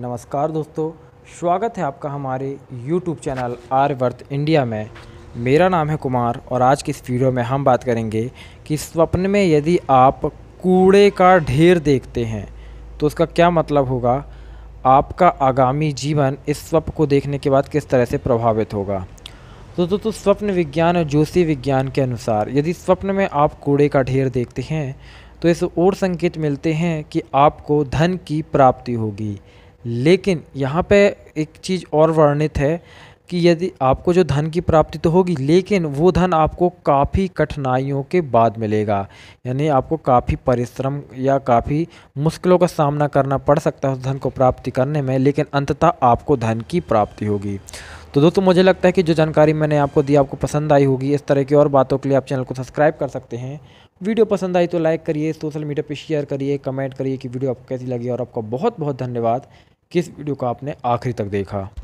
नमस्कार दोस्तों स्वागत है आपका हमारे YouTube चैनल आर्यवर्त इंडिया में मेरा नाम है कुमार और आज की इस वीडियो में हम बात करेंगे कि स्वप्न में यदि आप कूड़े का ढेर देखते हैं तो उसका क्या मतलब होगा आपका आगामी जीवन इस स्वप्न को देखने के बाद किस तरह से प्रभावित होगा तो तो, तो स्वप्न विज्ञान और ज्योतिष विज्ञान के अनुसार यदि स्वप्न में आप कूड़े का ढेर देखते हैं तो इस और संकेत मिलते हैं कि आपको धन की प्राप्ति होगी लेकिन यहाँ पे एक चीज़ और वर्णित है कि यदि आपको जो धन की प्राप्ति तो होगी लेकिन वो धन आपको काफ़ी कठिनाइयों के बाद मिलेगा यानी आपको काफ़ी परिश्रम या काफ़ी मुश्किलों का सामना करना पड़ सकता है उस धन को प्राप्ति करने में लेकिन अंततः आपको धन की प्राप्ति होगी तो दोस्तों मुझे लगता है कि जो जानकारी मैंने आपको दी आपको पसंद आई होगी इस तरह की और बातों के लिए आप चैनल को सब्सक्राइब कर सकते हैं वीडियो पसंद आई तो लाइक करिए सोशल मीडिया पर शेयर करिए कमेंट करिए कि वीडियो आपको कैसी लगी और आपका बहुत बहुत धन्यवाद किस वीडियो को आपने आखिरी तक देखा